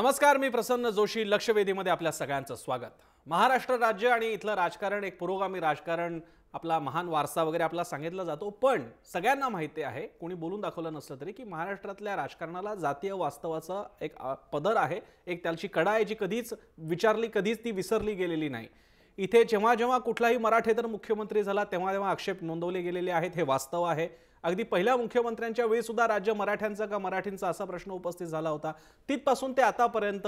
नमस्कार मी प्रसन्न जोशी लक्षवेधीमध्ये आपल्या सगळ्यांचं स्वागत महाराष्ट्र राज्य आणि इथलं राजकारण एक पुरोगामी राजकारण आपला महान वारसा वगैरे आपला सांगितला जातो पण सगळ्यांना माहिती आहे कोणी बोलून दाखवलं नसलं तरी की महाराष्ट्रातल्या राजकारणाला जातीय वास्तवाचं एक पदर आहे एक त्याची कडा आहे जी कधीच विचारली कधीच ती विसरली गेलेली नाही इथे जेव्हा जेव्हा कुठलाही मराठेतर मुख्यमंत्री झाला तेव्हा तेव्हा आक्षेप नोंदवले गेलेले आहेत हे वास्तव आहे अगदी पहिल्या मुख्यमंत्र्यांच्या वेळी सुद्धा राज्य मराठ्यांचा का मराठींचा असा प्रश्न उपस्थित झाला होता तिथपासून ते आतापर्यंत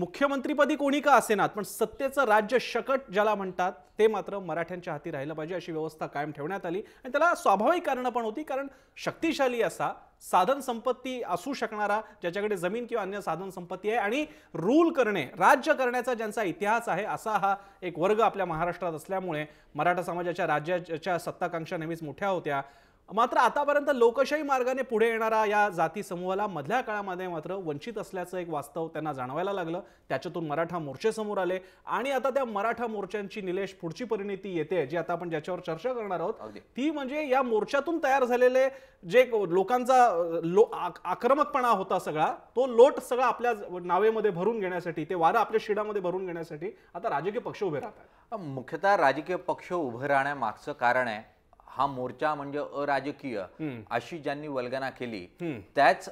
मुख्यमंत्रीपदी कोणी का असेनात पण सत्तेचं राज्य शकट ज्याला म्हणतात ते मात्र मराठ्यांच्या हाती राहिलं पाहिजे अशी व्यवस्था कायम ठेवण्यात आली आणि त्याला स्वाभाविक कारणं पण होती कारण शक्तिशाली असा साधन संपत्ती असू शकणारा ज्याच्याकडे जमीन किंवा अन्य साधन संपत्ती आहे आणि रूल करणे राज्य करण्याचा ज्यांचा इतिहास आहे असा हा एक वर्ग आपल्या महाराष्ट्रात असल्यामुळे मराठा समाजाच्या राज्याच्या सत्ताकांक्षा नेहमीच मोठ्या होत्या मात्र आतापर्यंत लोकशाही मार्गाने पुढे येणारा या जाती समूहाला मधल्या काळामध्ये मात्र वंचित असल्याचं एक वास्तव त्यांना जाणवायला लागलं त्याच्यातून मराठा मोर्चे समोर आले आणि आता त्या मराठा मोर्चांची निलेश पुढची परिणिती येते जी आता आपण ज्याच्यावर चर्चा करणार आहोत ती म्हणजे या मोर्चातून तयार झालेले जे लोकांचा लो आक्रमकपणा होता सगळा तो लोट सगळा आपल्या नावेमध्ये भरून घेण्यासाठी ते वारं आपल्या शिडामध्ये भरून घेण्यासाठी आता राजकीय पक्ष उभे राहतात मुख्यतः राजकीय पक्ष उभे राहण्यामागचं कारण आहे हा मोर्चा म्हणजे अराजकीय अशी ज्यांनी वल्गना केली त्याच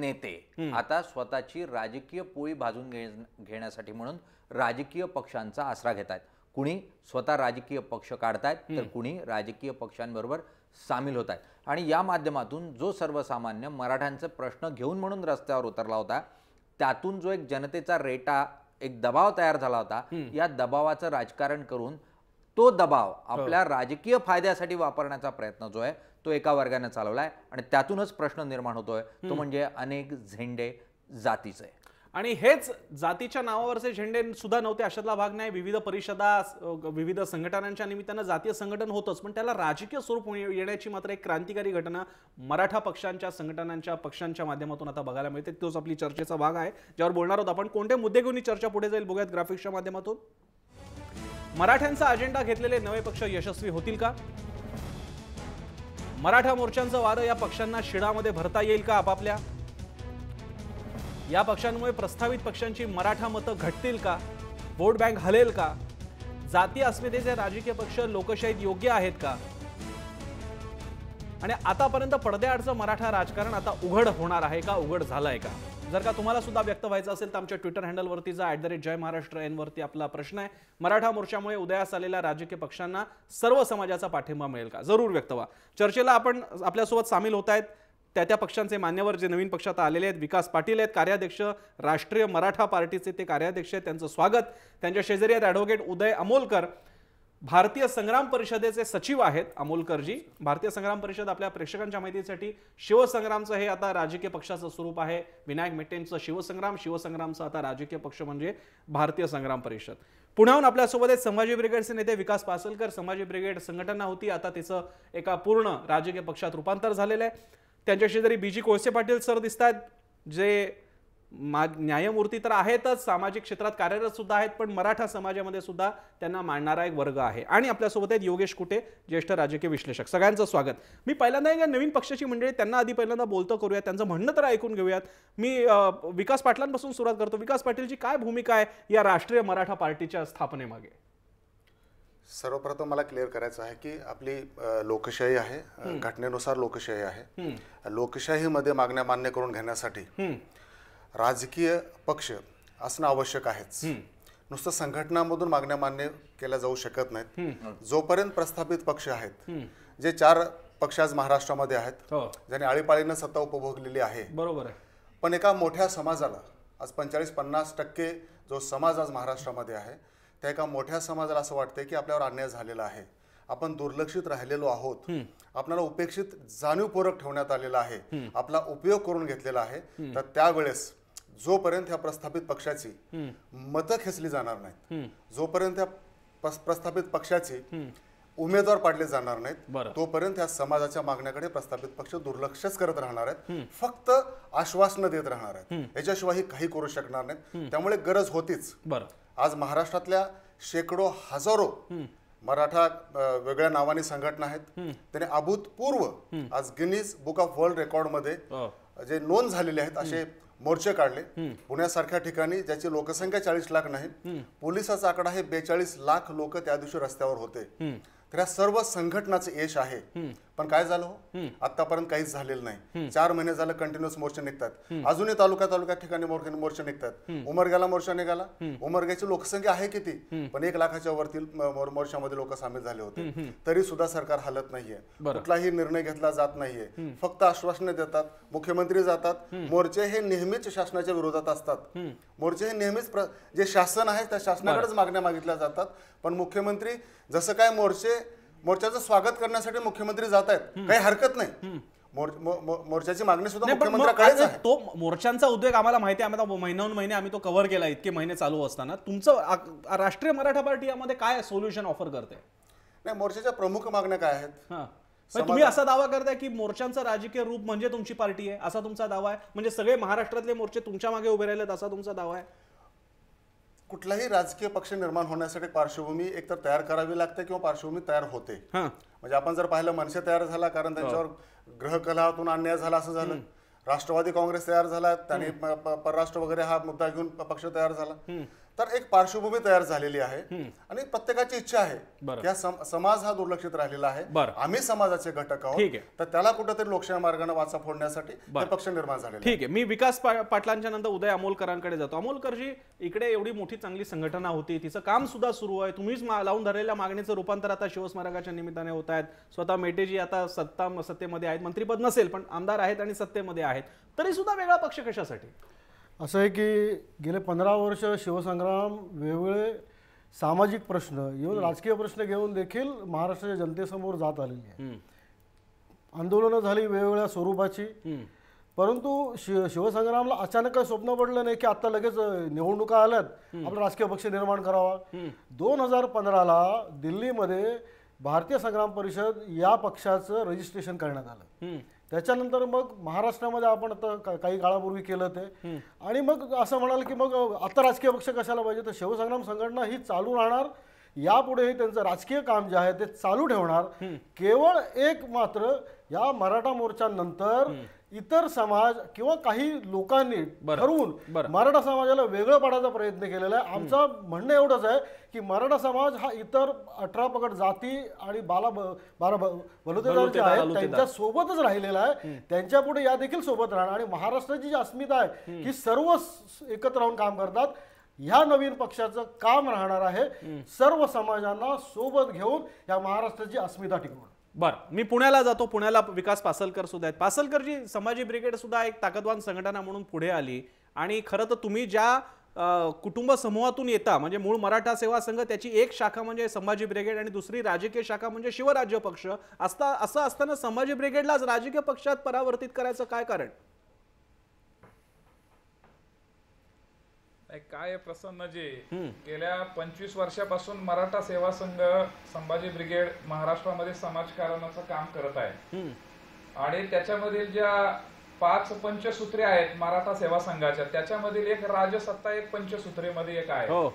नेते आता स्वतःची राजकीय पोळी भाजून घेण्यासाठी म्हणून राजकीय पक्षांचा आसरा घेत आहेत कुणी स्वतः राजकीय पक्ष काढतायत तर कुणी राजकीय पक्षांबरोबर सामील होत आहेत आणि या माध्यमातून जो सर्वसामान्य मराठ्यांचे प्रश्न घेऊन म्हणून रस्त्यावर उतरला होता त्यातून जो एक जनतेचा रेटा एक दबाव तयार झाला होता या दबावाचं राजकारण करून तो दबाव आपल्या हो. राजकीय फायद्यासाठी वापरण्याचा प्रयत्न जो आहे तो एका वर्गाने चालवलाय आणि त्यातूनच प्रश्न निर्माण होतोय तो म्हणजे अनेक झेंडे जातीचे आणि हेच जातीच्या नावावरचे झेंडे सुद्धा नव्हते अशातला भाग नाही विविध परिषदा विविध संघटनांच्या निमित्तानं जातीय संघटन होतंच पण त्याला राजकीय स्वरूप येण्याची मात्र एक क्रांतिकारी घटना मराठा पक्षांच्या संघटनांच्या पक्षांच्या माध्यमातून आता बघायला मिळते तोच आपली चर्चेचा भाग आहे ज्यावर बोलणार होतो आपण कोणते मुद्दे घेऊन चर्चा पुढे जाईल बघूयात ग्राफिक्सच्या माध्यमातून मराठ्यांचा अजेंडा घेतलेले नवे पक्ष यशस्वी होतील का मराठा मोर्चांचं वारं या पक्षांना शिडामध्ये भरता येईल का आपापल्या या पक्षांमुळे प्रस्तावित पक्षांची मराठा मतं घटतील का वोट बँक हलेल का जाती अस्मितेचे राजकीय पक्ष लोकशाहीत योग्य आहेत का आणि आतापर्यंत पडद्याआडचं मराठा राजकारण आता उघड होणार आहे का उघड झालंय आहे का जर का तुम्हाला सुद्धा व्यक्त व्हायचं असेल तर आमच्या ट्विटर हँडलवरती जा at the rate Jai Maharashtra एनवरती आपला प्रश्न आहे मराठा मोर्चामुळे उदयास आलेल्या राजकीय पक्षांना सर्व समाजाचा पाठिंबा मिळेल का जरूर व्यक्त व्हा चर्चेला आपण आपल्यासोबत सामील होत आहेत त्या त्या पक्षांचे मान्यवर जे नवीन पक्षात आलेले आहेत विकास पाटील आहेत कार्याध्यक्ष राष्ट्रीय मराठा पार्टीचे ते कार्याध्यक्ष आहेत त्यांचं स्वागत त्यांच्या शेजारी आहेत ॲडव्होकेट उदय अमोलकर भारतीय संग्राम परिषदेचे सचिव आहेत अमोलकरजी भारतीय संग्राम परिषद आपल्या प्रेक्षकांच्या माहितीसाठी शिवसंग्रामचं हे आता राजकीय पक्षाचं स्वरूप आहे विनायक मेटेंचं शिवसंग्राम शिवसंग्रामचं आता राजकीय पक्ष म्हणजे भारतीय संग्राम परिषद पुण्याहून आपल्यासोबत आहेत संभाजी ब्रिगेडचे नेते विकास पासलकर संभाजी ब्रिगेड संघटना होती आता तिचं एका पूर्ण राजकीय पक्षात रूपांतर झालेलं आहे त्यांच्याशी जरी बी जी कोळसे पाटील सर दिसत आहेत जे मा न्यायमूर्ती तर आहेतच सामाजिक क्षेत्रात कार्यरत सुद्धा आहेत पण मराठा समाजामध्ये सुद्धा त्यांना मांडणारा एक वर्ग आहे आणि आपल्यासोबत आहेत योगेश कुटे ज्येष्ठ राजकीय विश्लेषक सगळ्यांचं स्वागत मी पहिल्यांदा या नवीन पक्षाची मंडळी त्यांना आधी पहिल्यांदा बोलतो करूया त्यांचं म्हणणं तर ऐकून घेऊयात मी विकास पाटलांपासून सुरुवात करतो विकास पाटीलची काय भूमिका आहे या राष्ट्रीय मराठा पार्टीच्या स्थापनेमागे सर्वप्रथम मला क्लिअर करायचं आहे की आपली लोकशाही आहे घटनेनुसार लोकशाही आहे लोकशाहीमध्ये मागण्या मान्य करून घेण्यासाठी राजकीय पक्ष असणं आवश्यक आहेच नुसतं संघटनामधून मागण्या मान्य केल्या जाऊ शकत नाहीत जोपर्यंत प्रस्थापित पक्ष आहेत जे चार पक्ष आज महाराष्ट्रामध्ये आहेत हो. ज्याने आळीपाळीनं सत्ता उपभोगलेली आहे बरोबर आहे पण एका मोठ्या समाजाला आज पंचेचाळीस पन्नास टक्के जो समाज आज महाराष्ट्रामध्ये आहे त्या एका मोठ्या समाजाला असं वाटतंय की आपल्यावर अन्याय झालेला आहे आपण दुर्लक्षित राहिलेलो आहोत आपल्याला उपेक्षित जाणीवपूर्वक ठेवण्यात आलेला आहे आपला उपयोग करून घेतलेला आहे तर त्यावेळेस जोपर्यंत ह्या प्रस्थापित पक्षाची मतं खेचली जाणार नाहीत जोपर्यंत ह्या प्रस्थापित पक्षाची उमेदवार पाडले जाणार नाहीत तोपर्यंत ह्या समाजाच्या मागण्याकडे प्रस्थापित पक्ष दुर्लक्षच करत राहणार आहेत फक्त आश्वासनं देत राहणार आहेत याच्याशिवाय काही करू शकणार नाहीत त्यामुळे गरज होतीच आज महाराष्ट्रातल्या शेकडो हजारो मराठा वेगळ्या नावाने संघटना आहेत त्याने अभूतपूर्व आज Guinness book of world record मध्ये हो. जे नोंद झालेले आहेत असे मोर्चे काढले पुण्यासारख्या ठिकाणी ज्याची लोकसंख्या चाळीस लाख नाही पोलिसाचा आकडा हे बेचाळीस लाख लोक त्या दिवशी रस्त्यावर होते तर या सर्व संघटनाचं यश आहे पण काय झालं हो आतापर्यंत काहीच झालेलं नाही चार महिने झालं कंटिन्युअस मोर्चे निघतात अजूनही तालुका तालुका ठिकाणी मोर्चा निघतात उमरग्याला मोर्चा निघाला उमरग्याची लोकसंख्या आहे किती पण एक लाखाच्या वरती मोर्चामध्ये लोक सामील झाले होते तरी सुद्धा सरकार हलत नाहीये कुठलाही निर्णय घेतला जात नाहीये फक्त आश्वासने देतात मुख्यमंत्री जातात मोर्चे हे नेहमीच शासनाच्या विरोधात असतात मोर्चे हे नेहमीच जे शासन आहे त्या शासनाकडेच मागण्या मागितल्या जातात पण मुख्यमंत्री जसं काय मोर्चे मोर्चाचं स्वागत करण्यासाठी मुख्यमंत्री जात आहेत काही हरकत नाही मोर्चाची मागणी सुद्धा मोर्चा तो मोर्चांचा उद्योग आम्हाला माहिती आहे आम्हाला महिन्याहून महिने आम्ही तो कव्हर केला इतके महिने चालू असताना तुमचं राष्ट्रीय मराठा पार्टी यामध्ये काय सोल्युशन ऑफर करते नाही मोर्चाच्या प्रमुख मागण्या काय आहेत म्हणजे तुम्ही असा दावा करताय की मोर्चांचा राजकीय रूप म्हणजे तुमची पार्टी आहे असा तुमचा दावा आहे म्हणजे सगळे महाराष्ट्रातले मोर्चे तुमच्या मागे उभे राहिलेत असा तुमचा दावा आहे कुठलाही राजकीय पक्ष निर्माण होण्यासाठी पार्श्वभूमी एकतर तयार करावी लागते किंवा पार्श्वभूमी तयार होते म्हणजे आपण जर पाहिलं मनसे तयार झाला कारण त्यांच्यावर हो. ग्रहकलातून अन्याय झाला असं झालं राष्ट्रवादी काँग्रेस तयार झाला त्यांनी परराष्ट्र वगैरे हा मुद्दा घेऊन पक्ष तयार झाला तर एक पार्श्वभूमी तयार झालेली आहे आणि प्रत्येकाची इच्छा आहे त्या समाज हा दुर्लक्षित राहिलेला आहे आम्ही समाजाचे घटक आहोत तर त्याला कुठेतरी लोकशाही मार्गाने वाचा फोडण्यासाठी पक्ष निर्माण झाले ठीक आहे मी विकास पाटलांच्या नंतर उदय अमोलकरांकडे जातो अमोलकरजी इकडे एवढी मोठी चांगली संघटना होती तिचं काम सुद्धा सुरू आहे तुम्हीच लावून धरलेल्या मागणीचं रूपांतर आता शिवस्मारकाच्या निमित्ताने होत आहेत स्वतः मेटेजी आता सत्ता सत्तेमध्ये आहेत मंत्रीपद नसेल पण आमदार आहेत आणि सत्तेमध्ये आहेत तरी सुद्धा वेगळा पक्ष कशासाठी असं आहे की गेले पंधरा वर्ष शिवसंग्राम वेगवेगळे सामाजिक प्रश्न येऊन राजकीय प्रश्न घेऊन देखील महाराष्ट्राच्या जनतेसमोर जात आलेली आहे आंदोलनं झाली वेगवेगळ्या स्वरूपाची परंतु शिव शिवसंग्रामला अचानक स्वप्न पडलं नाही की आता लगेच निवडणुका आल्यात आपला राजकीय पक्ष निर्माण करावा दोन हजार पंधराला दिल्लीमध्ये भारतीय संग्राम परिषद या पक्षाचं रजिस्ट्रेशन करण्यात आलं त्याच्यानंतर मग महाराष्ट्रामध्ये आपण आता काही काळापूर्वी केलं ते आणि मग असं म्हणाल की मग आता राजकीय पक्ष कशाला पाहिजे तर शिवसंग्राम संघटना ही चालू राहणार यापुढेही त्यांचं राजकीय काम जे आहे ते चालू ठेवणार केवळ एक मात्र या मराठा मोर्चानंतर इतर समाज किंवा काही लोकांनी ठरवून मराठा समाजाला वेगळं पाडायचा प्रयत्न केलेला आहे आमचं म्हणणं एवढंच आहे की मराठा समाज हा इतर अठरा पगड जाती आणि बाला बारा त्यांच्या सोबतच राहिलेला आहे त्यांच्या पुढे या देखील सोबत राहणार आणि महाराष्ट्राची जी अस्मिता आहे ही सर्व एकत्र राहून काम करतात ह्या नवीन पक्षाचं काम राहणार आहे सर्व समाजांना सोबत घेऊन या महाराष्ट्राची अस्मिता टिकवून बरं मी पुण्याला जातो पुण्याला विकास पासलकर सुद्धा आहेत पासलकरजी संभाजी ब्रिगेड सुद्धा एक ताकदवान संघटना म्हणून पुढे आली आणि खरं तर तुम्ही ज्या कुटुंब समूहातून येता म्हणजे मूळ मराठा सेवा संघ त्याची एक शाखा म्हणजे संभाजी ब्रिगेड आणि दुसरी राजकीय शाखा म्हणजे शिवराज्य पक्ष असता असं असताना संभाजी ब्रिगेडलाच राजकीय पक्षात परावर्तित करायचं काय कारण काय काय जे गेल्या पंचवीस वर्षापासून मराठा सेवा संघ संभाजी ब्रिगेड महाराष्ट्रामध्ये समाजकारणाचं काम करत आहे आणि त्याच्यामधील ज्या पाच पंचसूत्रे आहेत मराठा सेवा संघाच्या त्याच्यामधील एक राजसत्ता एक पंचसूत्रेमध्ये एक आहे हो.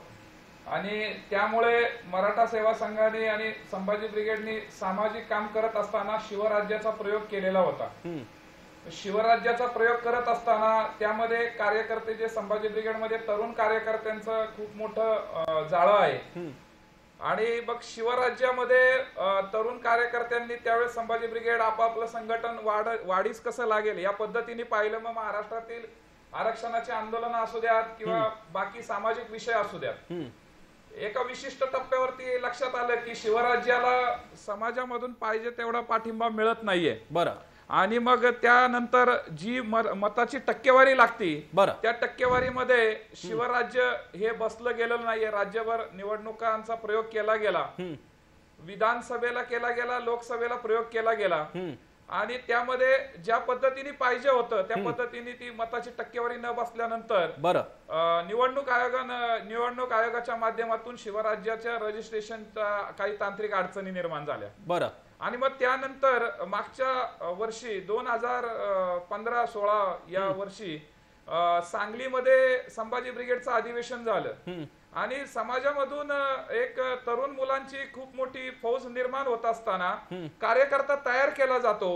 आणि त्यामुळे मराठा सेवा संघाने आणि संभाजी ब्रिगेडनी सामाजिक काम करत असताना शिवराज्याचा प्रयोग केलेला होता शिवराज्याचा प्रयोग करत असताना त्यामध्ये कार्यकर्ते जे संभाजी ब्रिगेडमध्ये तरुण कार्यकर्त्यांचं खूप मोठं जाळं आहे आणि मग शिवराज्यामध्ये तरुण कार्यकर्त्यांनी त्यावेळेस संभाजी ब्रिगेड आपापलं संघटन वाढ वाढीस कसं लागेल या पद्धतीने पाहिलं मग महाराष्ट्रातील आरक्षणाचे आंदोलन असू द्यात किंवा बाकी सामाजिक विषय असू द्यात एका विशिष्ट टप्प्यावरती लक्षात आलं की शिवराज्याला समाजामधून पाहिजे तेवढा पाठिंबा मिळत नाहीये बरं आणि मग त्यानंतर जी मताची टक्केवारी लागती बरं त्या टक्केवारीमध्ये शिवराज्य हे बसलं गेलेलं नाहीये राज्यभर निवडणुकांचा प्रयोग केला गेला विधानसभेला केला गेला लोकसभेला प्रयोग केला गेला आणि त्यामध्ये ज्या पद्धतीने पाहिजे होतं त्या पद्धतीने ती मताची टक्केवारी न बसल्यानंतर बरं निवडणूक आयोगानं निवडणूक आयोगाच्या माध्यमातून शिवराज्याच्या रजिस्ट्रेशनच्या काही तांत्रिक अडचणी निर्माण झाल्या बरं आणि मग त्यानंतर मागच्या वर्षी दोन हजार पंधरा सोळा या वर्षी सांगलीमध्ये संभाजी ब्रिगेडचं अधिवेशन झालं आणि समाजामधून एक तरुण मुलांची खूप मोठी फौज निर्माण होत असताना कार्यकर्ता तयार केला जातो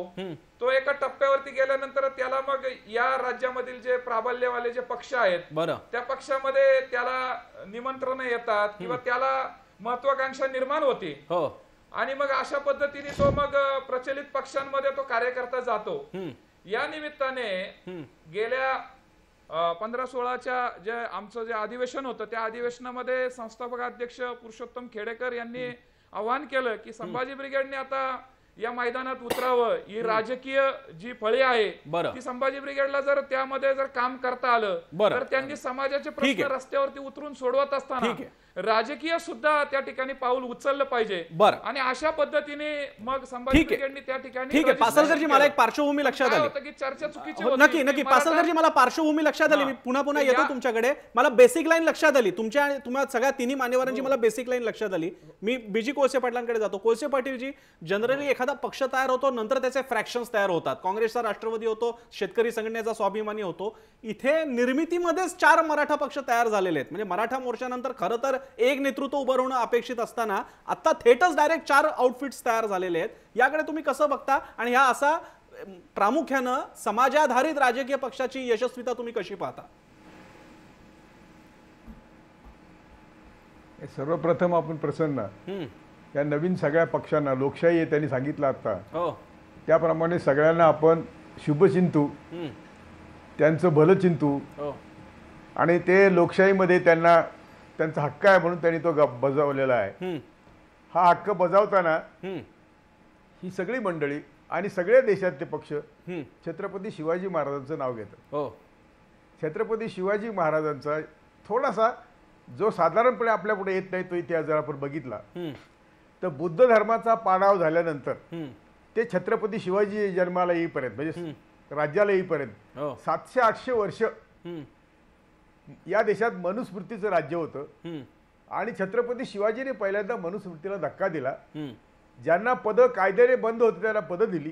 तो एका टप्प्यावरती गेल्यानंतर त्याला मग या राज्यामधील जे प्राबल्यवाले जे पक्ष आहेत त्या पक्षामध्ये त्याला निमंत्रण येतात किंवा त्याला महत्वाकांक्षा निर्माण होती हो. आणि मग अशा पद्धतीने तो मग प्रचलित पक्षांमध्ये तो कार्यकर्ता जातो या निमित्ताने गेल्या पंधरा सोळाच्या जे आमचं जे अधिवेशन होतं त्या अधिवेशनामध्ये संस्थापक अध्यक्ष पुरुषोत्तम खेडेकर यांनी आवाहन केलं की संभाजी ब्रिगेडने आता या मैदानात उतरावं ही राजकीय जी फळे आहे ती संभाजी ब्रिगेडला जर त्यामध्ये जर काम करता आलं तर त्यांनी समाजाचे प्रश्न रस्त्यावरती उतरून सोडवत असताना राजकीय सुद्धा त्या ठिकाणी पाऊल उचललं पाहिजे बर आणि अशा पद्धतीने मग संभाजी त्या ठिकाणी ठीक आहे पासलकरजी मला एक पार्श्वभूमी लक्षात आली की चर्चा हो, चुकीची हो, नक्की नक्की पासलकरजी मला पार्श्वभूमी लक्षात आली मी पुन्हा पुन्हा येतो तुमच्याकडे मला बेसिक लाईन लक्षात आली तुमच्या तुम्हाला सगळ्या तिन्ही मान्यवरांची हो. मला बेसिक लाईन लक्षात आली मी बीजी कोळसे पाटलांकडे जातो कोळसे पाटीलजी जनरली एखादा पक्ष तयार होतो नंतर त्याचे फ्रॅक्शन्स तयार होतात काँग्रेसचा राष्ट्रवादी होतो शेतकरी संघटनेचा स्वाभिमानी होतो इथे निर्मितीमध्येच चार मराठा पक्ष तयार झालेले आहेत म्हणजे मराठा मोर्चानंतर खरं तर एक नेतृत्व उभं राहणं अपेक्षित असताना आता थेटच डायरेक्ट चार आउटफिट्स तयार झालेले आहेत याकडे तुम्ही कसं बघता आणि ह्या असा प्रामुख्यानं समाजाधारित राजकीय पक्षाची यशस्वीता तुम्ही कशी पाहता सर्वप्रथम आपण प्रसन्न या नवीन सगळ्या पक्षांना लोकशाही त्यांनी सांगितलं आता हो. त्याप्रमाणे सगळ्यांना आपण शुभ चिंतू त्यांचं भलं चिंतू हो. आणि ते लोकशाहीमध्ये त्यांना त्यांचा हक्क आहे म्हणून त्यांनी तो ग- बजावलेला आहे हा हक्क बजावताना ही सगळी मंडळी आणि सगळ्या देशातले पक्ष छत्रपती शिवाजी महाराजांचं नाव घेतात हो छत्रपती शिवाजी महाराजांचा थोडासा जो साधारणपणे आपल्यापुढे येत नाही तो इतिहास जर आपण बघितला तर बुद्ध धर्माचा पाडाव झाल्यानंतर ते छत्रपती शिवाजी जन्माला येईपर्यंत म्हणजे राज्याला येईपर्यंत हो. सातशे आठशे वर्ष या देशात मनुस्मृतीचं राज्य होतं आणि छत्रपती शिवाजीने पहिल्यांदा मनुस्मृतीला धक्का दिला ज्यांना पद कायद्याने बंद होते त्यांना पदं दिली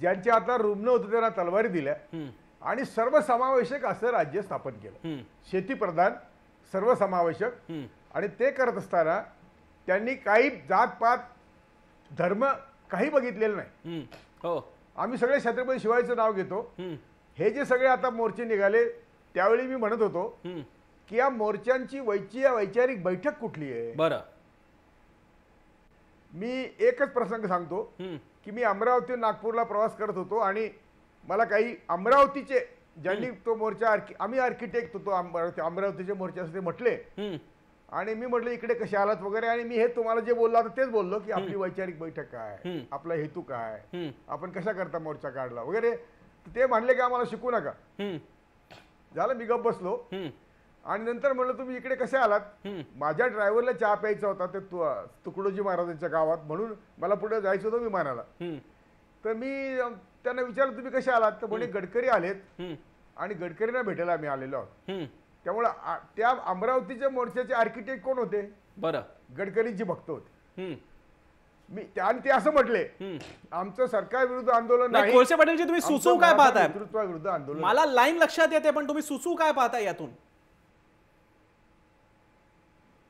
ज्यांच्या आता रुग्ण होते त्यांना तलवारी दिल्या आणि सर्वसमावेशक असं राज्य स्थापन केलं शेतीप्रधान सर्वसमावेशक आणि ते करत असताना त्यांनी काही जातपात धर्म काही बघितलेलं नाही हो आम्ही सगळे छत्रपती शिवाजीचं नाव घेतो हे जे सगळे आता मोर्चे निघाले त्यावेळी मी म्हणत होतो की या मोर्चांची वैची वैचारिक बैठक कुठली आहे बरं मी एकच प्रसंग सांगतो की मी अमरावती नागपूरला प्रवास करत होतो आणि मला काही अमरावतीचे ज्यांनी तो मोर्चा आम्ही आर्किटेक्ट होतो अमरावतीचे मोर्चा असे म्हटले आणि मी म्हटलं इकडे कसे आलात वगैरे आणि मी हे तुम्हाला जे बोललो तेच बोललो की आपली वैचारिक बैठक काय आपला हेतू काय आपण कशा करता मोर्चा काढला वगैरे ते म्हणले की आम्हाला शिकू नका झालं मी गप बसलो आणि नंतर म्हणलं तुम्ही इकडे कसे आलात माझ्या ड्रायव्हरला चहा प्यायचा होता ते तुकडोजी महाराजांच्या गावात म्हणून मला पुढे जायचं होतं विमानाला तर मी त्यांना विचारलं तुम्ही कसे आलात तर म्हणजे गडकरी आलेत आणि गडकरींना भेटायला मी आलेलो आहोत त्यामुळे त्या अमरावतीच्या मोर्चाचे आर्किटेक्ट कोण होते बरं गडकरींची भक्त होते मी आणि ते असं म्हटले आमचं सरकार विरुद्ध आंदोलन नाही कोळसे तुम्ही सुचू काय पाहताय विरुद्ध आंदोलन मला लाईन लक्षात येते पण तुम्ही सुचू काय पाहताय यातून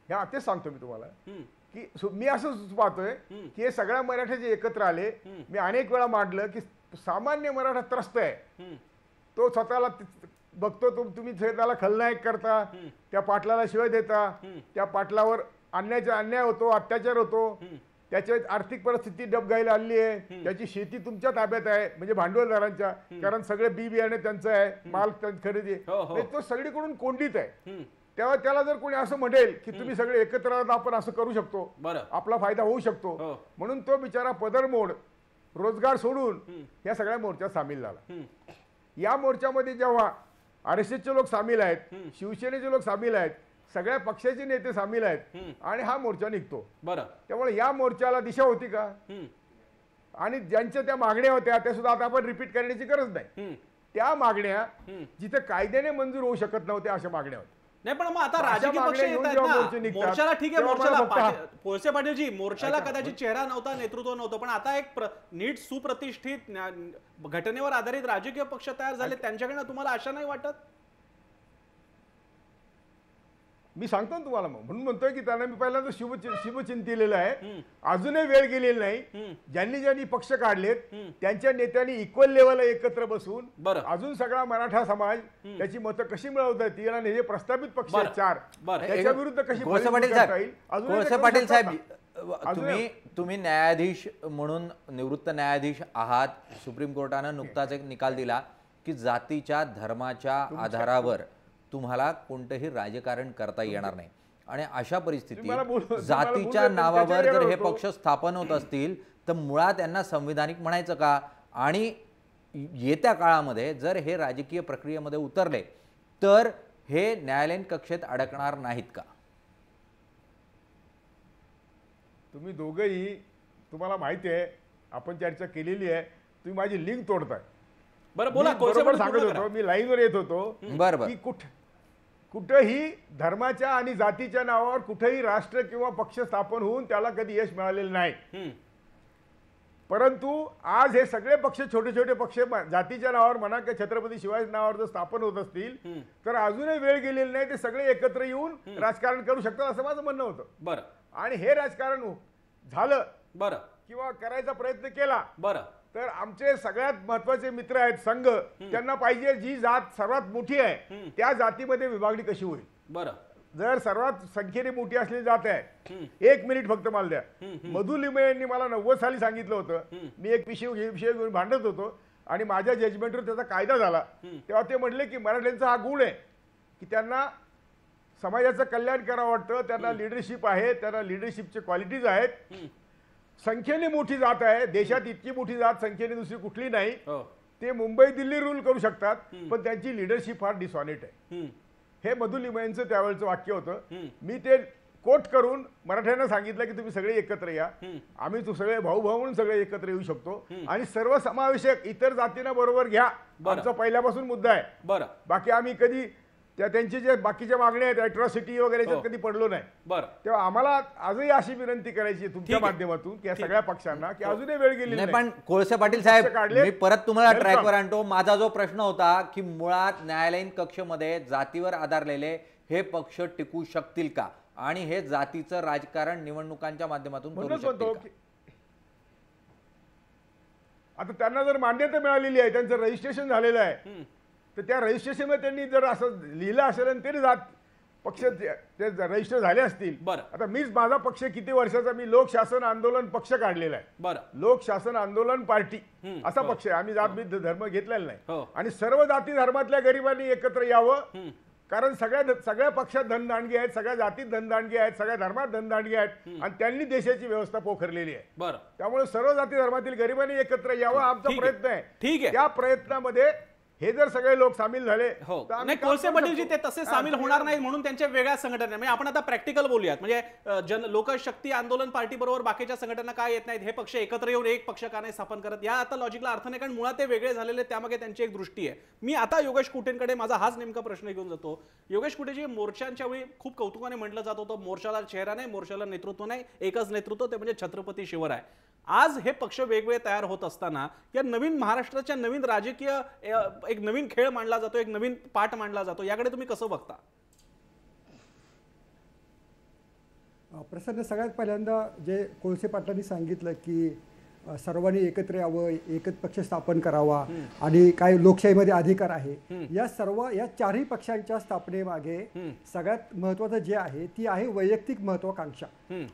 ह्या तेच सांगतो मी तुम्हाला की मी असं पाहतोय की हे सगळ्या मराठ्याचे जे एकत्र आले मी अनेक वेळा मांडलं की सामान्य मराठा त्रस्त आहे तो स्वतःला बघतो तो तुम्ही त्याला खलनायक करता त्या पाटलाला शिवाय देता त्या पाटलावर अन्यायचा अन्याय होतो अत्याचार होतो त्याच्यात आर्थिक परिस्थिती डबगायला आली आहे त्याची शेती तुमच्या ताब्यात आहे म्हणजे भांडवलदारांच्या कारण सगळे बी बियाणे त्यांचं आहे माल खरेदी हो, हो. म्हणजे तो सगळीकडून कोंडीत आहे तेव्हा त्याला जर कोणी असं म्हणेल की तुम्ही सगळे एकत्र आपण असं करू शकतो आपला फायदा होऊ शकतो हो. म्हणून तो बिचारा पदरमोड रोजगार सोडून या सगळ्या मोर्चात सामील झाला या मोर्चामध्ये जेव्हा आर एस एसचे लोक सामील आहेत शिवसेनेचे लोक सामील आहेत सगळ्या पक्षाचे नेते सामील आहेत आणि हा मोर्चा निघतो बरं त्यामुळे या मोर्चाला दिशा होती का आणि ज्यांच्या त्या मागण्या होत्या त्या सुद्धा आता आपण रिपीट करण्याची गरज नाही त्या मागण्या जिथे कायद्याने मंजूर होऊ शकत नव्हत्या अशा मागण्या होत्या नाही पण मग आता राजकीय पक्ष येतात मोर्चाला ठीक आहे मोर्चाला कोळसे पाटीलजी मोर्चाला कदाचित चेहरा नव्हता नेतृत्व नव्हतं पण आता एक नीट सुप्रतिष्ठित घटनेवर आधारित राजकीय पक्ष तयार झाले त्यांच्याकडनं तुम्हाला आशा नाही वाटत मी सांगतो ना तुम्हाला म्हणून म्हणतोय की त्यांना मी पहिल्यांदा शिव शिवचिंतिलेलं आहे अजूनही वेळ गेलेली नाही ज्यांनी ज्यांनी पक्ष काढलेत त्यांच्या नेत्यांनी इक्वल लेवल एकत्र बसून अजून सगळा मराठा समाज त्याची मतं कशी मिळवता येतील आणि हे प्रस्तावित पक्ष चार त्याच्या विरुद्ध कशी अजून पाटील साहेब तुम्ही तुम्ही न्यायाधीश म्हणून निवृत्त न्यायाधीश आहात सुप्रीम कोर्टानं नुकताच एक निकाल दिला की जातीच्या धर्माच्या आधारावर तुम्हाला कोणतंही राजकारण करता येणार नाही आणि अशा परिस्थितीत जातीच्या नावावर जर हे पक्ष स्थापन होत असतील तर मुळात त्यांना संविधानिक म्हणायचं का आणि येत्या काळामध्ये जर हे राजकीय प्रक्रियेमध्ये उतरले तर हे न्यायालयीन कक्षेत अडकणार नाहीत का तुम्ही दोघही तुम्हाला माहिती आहे आपण चर्चा केलेली आहे तुम्ही माझी लिंक तोडताय बरं बोला सांगत होतो मी लाईनवर येत होतो बरं कुठे कुठंही धर्माच्या आणि जातीच्या नावावर कुठेही राष्ट्र किंवा पक्ष स्थापन होऊन त्याला कधी यश मिळालेलं नाही परंतु आज हे सगळे पक्ष छोटे छोटे पक्ष जातीच्या नावावर म्हणा किंवा छत्रपती शिवाजी नावावर जर स्थापन होत असतील तर अजूनही वेळ गेलेली नाही ते सगळे एकत्र येऊन राजकारण करू शकतात असं माझं म्हणणं होतं बरं आणि हे राजकारण झालं बरं किंवा करायचा प्रयत्न केला बरं तर आमचे सगळ्यात महत्वाचे मित्र आहेत संघ त्यांना पाहिजे जी जात सर्वात मोठी आहे त्या जातीमध्ये विभागणी कशी होईल बरं जर सर्वात संख्येने मोठी असली जात आहे एक मिनिट फक्त मला द्या मधु लिमे यांनी मला नव्वद साली सांगितलं होतं मी एक विषय विषय घेऊन भांडत होतो आणि माझ्या जजमेंटवर त्याचा कायदा झाला तेव्हा ते म्हणले की मराठ्यांचा हा गुण आहे की त्यांना समाजाचं कल्याण करावं वाटतं त्यांना लिडरशिप आहे त्यांना लिडरशिपचे क्वालिटीज आहेत संख्येने मोठी जात आहे देशात इतकी मोठी जात संख्येने दुसरी कुठली नाही हो. ते मुंबई दिल्ली रूल करू शकतात पण त्यांची लिडरशिप फार डिसऑनेट आहे हे मधु लिमयांचं त्यावेळेचं वाक्य होतं मी ते कोट करून मराठ्यांना सांगितलं की तुम्ही सगळे एकत्र या आम्ही सगळे भाऊ भाऊ म्हणून सगळे एकत्र येऊ शकतो आणि सर्व समावेशक इतर जातींना बरोबर घ्या आमचा पहिल्यापासून मुद्दा आहे बरं बाकी आम्ही कधी त्या त्यांची जे बाकीच्या मागण्या आहेत अॅट्रॉसिटी वगैरे याच्यात हो. कधी पडलो नाही बरं तेव्हा आम्हाला अजूनही अशी विनंती करायची तुमच्या माध्यमातून की सगळ्या पक्षांना की हो. अजूनही वेळ गेली नाही पण कोळसे पाटील साहेब काढले मी परत तुम्हाला ट्रॅकवर आणतो माझा जो प्रश्न होता की मुळात न्यायालयीन कक्षमध्ये जातीवर आधारलेले हे पक्ष टिकू शकतील का आणि हे जातीचं राजकारण निवडणुकांच्या माध्यमातून शकतील आता त्यांना जर मान्यता मिळालेली आहे त्यांचं रजिस्ट्रेशन झालेलं आहे तर त्या रजिस्ट्रेशनमध्ये त्यांनी जर असं लिहिलं असेल आणि तरी जात पक्ष ते रजिस्टर झाले असतील बरं आता मीच माझा पक्ष किती वर्षाचा मी लोकशासन आंदोलन पक्ष काढलेला आहे बरं लोकशासन आंदोलन पार्टी असा पक्ष आहे आम्ही जातभेद धर्म घेतलेला नाही हो. आणि सर्व जाती धर्मातल्या गरिबांनी एकत्र यावं कारण सगळ्या सगळ्या पक्षात धनदांडगी आहेत सगळ्या जातीत धनदांडगी आहेत सगळ्या धर्मात धनदांडगी आहेत आणि त्यांनी देशाची व्यवस्था पोखरलेली आहे बरं त्यामुळे सर्व जाती धर्मातील गरिबांनी एकत्र यावं आमचा प्रयत्न आहे ठीक आहे त्या प्रयत्नामध्ये हे जर सगळे लोक सामील झाले हो नाही कोळसे जी ते तसे सामील होणार नाही म्हणून त्यांच्या वेगळ्या संघटना म्हणजे आपण आता प्रॅक्टिकल बोलूयात म्हणजे जन लोकशक्ती आंदोलन पार्टी बरोबर बाकीच्या संघटना काय येत नाहीत हे पक्ष एकत्र येऊन एक पक्ष का नाही स्थापन करत या आता लॉजिकला अर्थ नाही कारण मुळात ते वेगळे झालेले त्यामागे त्यांची एक दृष्टी आहे मी आता योगेश कुटेंकडे माझा हाच नेमका प्रश्न घेऊन जातो योगेश कुटेजी मोर्चांच्या वेळी खूप कौतुकाने म्हटलं जात होतं मोर्चाला चेहरा नाही मोर्चाला नेतृत्व नाही एकच नेतृत्व ते म्हणजे छत्रपती शिवर आहे आज हे पक्ष वेगवेगळे तयार होत असताना या नवीन महाराष्ट्राच्या नवीन राजकीय एक नवीन खेळ मांडला जातो एक नवीन पाठ मांडला जातो याकडे तुम्ही कसं बघता प्रसन्न सगळ्यात पहिल्यांदा जे कोळसे पाटलांनी सांगितलं की सर्वांनी एकत्र यावं एकच पक्ष स्थापन करावा आणि काय लोकशाहीमध्ये अधिकार आहे या सर्व या चारही पक्षांच्या स्थापनेमागे सगळ्यात महत्वाचं जे आहे ती आहे वैयक्तिक महत्वाकांक्षा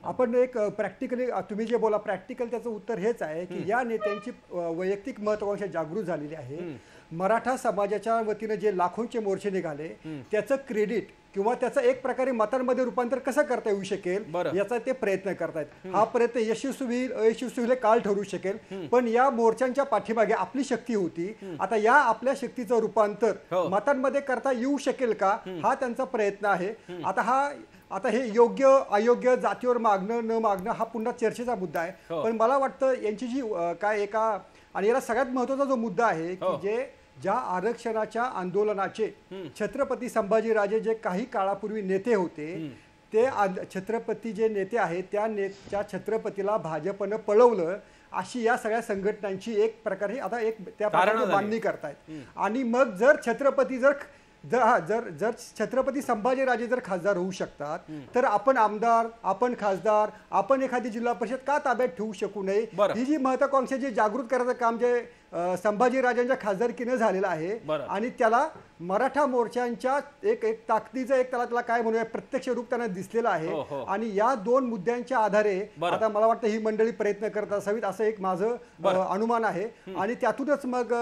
आपण एक प्रॅक्टिकली तुम्ही जे बोला प्रॅक्टिकल त्याचं उत्तर हेच आहे की या नेत्यांची वैयक्तिक महत्वाकांक्षा जागृत झालेली आहे मराठा समाजाच्या वतीनं जे लाखोंचे मोर्चे निघाले त्याचं क्रेडिट किंवा त्याचं एक प्रकारे मतांमध्ये रूपांतर कसं करता येऊ शकेल याचा ते प्रयत्न करतायत हा प्रयत्न यशस्वी यशस्वी काल ठरू शकेल पण या मोर्चांच्या पाठीमागे आपली शक्ती होती आता या आपल्या शक्तीचं रूपांतर हो. मतांमध्ये करता येऊ शकेल का हा त्यांचा प्रयत्न आहे आता हा आता हे योग्य अयोग्य जातीवर मागणं न मागणं हा पुन्हा चर्चेचा मुद्दा आहे हो. पण मला वाटतं यांची जी काय एका आणि याला सगळ्यात महत्वाचा जो मुद्दा आहे हो. की जे ज्या आरक्षणाच्या आंदोलनाचे छत्रपती संभाजीराजे जे काही काळापूर्वी नेते होते ते छत्रपती जे नेते आहेत त्या ने त्या छत्रपतीला भाजपनं पळवलं अशी या सगळ्या संघटनांची एक प्रकारे आता एक त्या बांधणी करतायत आणि मग जर छत्रपती जर जर हा जर जर छत्रपती संभाजीराजे जर खासदार होऊ शकतात तर आपण आमदार आपण खासदार आपण एखादी जिल्हा परिषद का ताब्यात ठेवू शकू नये ही जी महत्वाकांक्षा जी जागृत करायचं काम जे संभाजीराजांच्या खासदारकीनं झालेलं आहे आणि त्याला मराठा मोर्चांच्या एक एक ताकदीचं एक त्याला त्याला काय म्हणूया प्रत्यक्ष रूप त्यांना दिसलेलं आहे हो, हो. आणि या दोन मुद्द्यांच्या आधारे आता मला वाटतं ही मंडळी प्रयत्न करत असावीत असं एक माझं अनुमान आहे आणि त्यातूनच मग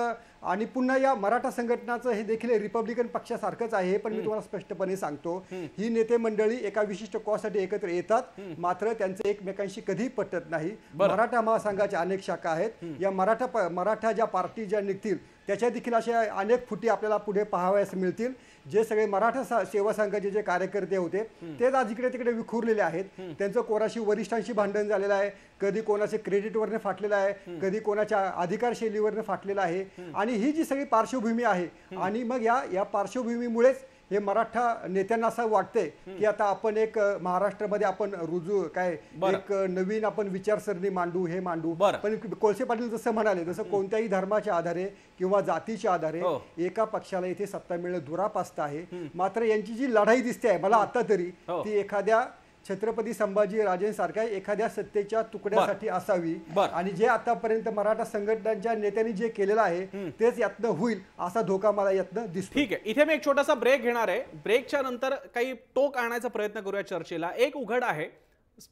आणि पुन्हा या मराठा संघटनाचं हे देखील रिपब्लिकन पक्षासारखंच आहे पण मी तुम्हाला स्पष्टपणे सांगतो ही नेते मंडळी एका विशिष्ट कॉसाठी एकत्र येतात मात्र त्यांचे एकमेकांशी कधी पटत नाही मराठा महासंघाच्या अनेक शाखा आहेत या मराठा मराठा ज्या पार्टी ज्या निघतील त्याच्या देखील अशा अनेक फुटी आपल्याला पुढे पाहावयास मिळतील जे सगळे मराठा सेवा संघाचे जे कार्यकर्ते होते तेच आज इकडे तिकडे विखुरलेले आहेत त्यांचं कोणाशी वरिष्ठांशी भांडण झालेलं आहे कधी कोणाचे क्रेडिटवरने फाटलेलं आहे कधी कोणाच्या अधिकार शैलीवरने फाटलेलं आहे आणि ही जी सगळी पार्श्वभूमी आहे आणि मग या या पार्श्वभूमीमुळेच हे मराठा नेत्यांना असं वाटतंय की आता आपण एक महाराष्ट्रामध्ये आपण रुजू काय एक नवीन आपण विचारसरणी मांडू हे मांडू पण कोळसे पाटील जसं म्हणाले जसं कोणत्याही धर्माच्या आधारे किंवा जातीच्या आधारे हो. एका पक्षाला इथे सत्ता मिळणं दुरापास्त आहे मात्र यांची जी लढाई दिसते आहे मला हो. आता तरी हो. ती एखाद्या छत्रपती संभाजी राजेंसारख्या एखाद्या सत्तेच्या तुकड्यासाठी असावी आणि जे आतापर्यंत मराठा संघटनांच्या नेत्यांनी जे केलेलं आहे तेच यातनं होईल असा धोका मला यातनं दिसतो ठीक आहे इथे मी एक छोटासा ब्रेक घेणार आहे ब्रेकच्या नंतर काही टोक आणायचा प्रयत्न करूया चर्चेला एक उघड आहे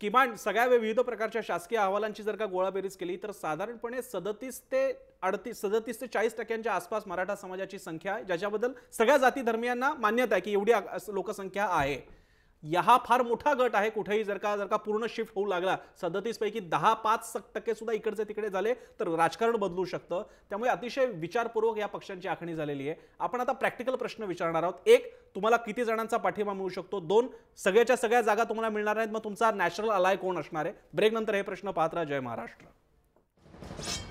किमान सगळ्या विविध प्रकारच्या शासकीय अहवालांची जर का गोळाबेरीज केली तर साधारणपणे सदतीस ते अडतीस सदतीस ते चाळीस टक्क्यांच्या आसपास मराठा समाजाची संख्या आहे ज्याच्याबद्दल सगळ्या जाती धर्मियांना मान्यता आहे की एवढी लोकसंख्या आहे हा फार मोठा गट आहे कुठेही जर का जर का पूर्ण शिफ्ट होऊ लागला सदतीस पैकी दहा पाच टक्के सुद्धा इकडचे तिकडे झाले तर राजकारण बदलू शकतं त्यामुळे अतिशय विचारपूर्वक या पक्षांची आखणी झालेली आहे आपण आता प्रॅक्टिकल प्रश्न विचारणार आहोत एक तुम्हाला किती जणांचा पाठिंबा मिळू शकतो दोन सगळ्याच्या सगळ्या जागा तुम्हाला मिळणार आहेत मग तुमचा नॅचरल अलाय कोण असणार आहे ब्रेक नंतर हे प्रश्न पाहत राहा जय महाराष्ट्र